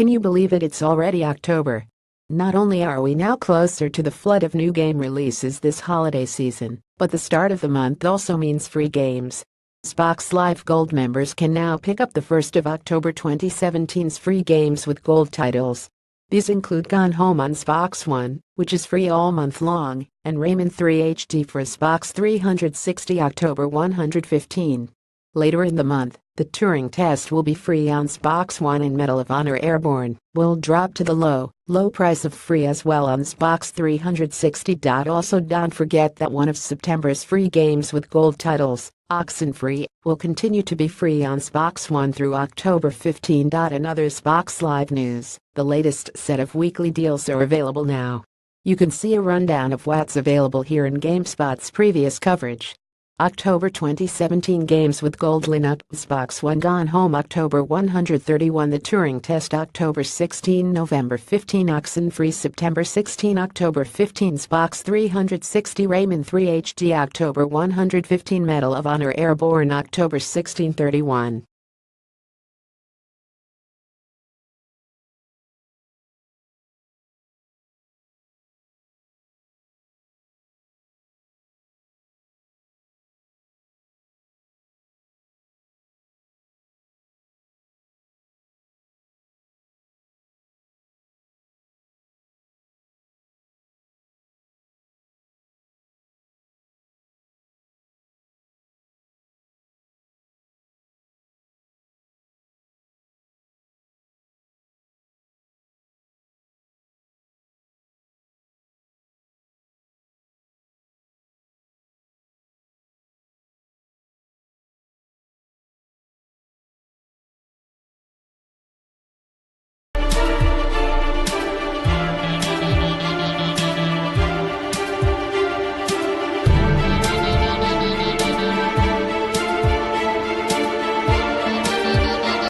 Can you believe it it's already October? Not only are we now closer to the flood of new game releases this holiday season, but the start of the month also means free games. Xbox Live Gold members can now pick up the first of October 2017's free games with gold titles. These include Gone Home on Xbox One, which is free all month long, and Rayman 3 HD for Xbox 360 October 115. Later in the month, the Turing test will be free on Spox One and Medal of Honor Airborne will drop to the low, low price of free as well on Spox 360. Also don't forget that one of September's free games with gold titles, Oxenfree, will continue to be free on Spox One through October 15. Another Spox Live News, the latest set of weekly deals are available now. You can see a rundown of what's available here in GameSpot's previous coverage. October 2017 Games with Goldlin Xbox One Gone Home October 131 The Turing Test October 16 November 15 Oxenfree September 16 October 15 Xbox 360 Raymond 3 HD October 115 Medal of Honor Airborne October 1631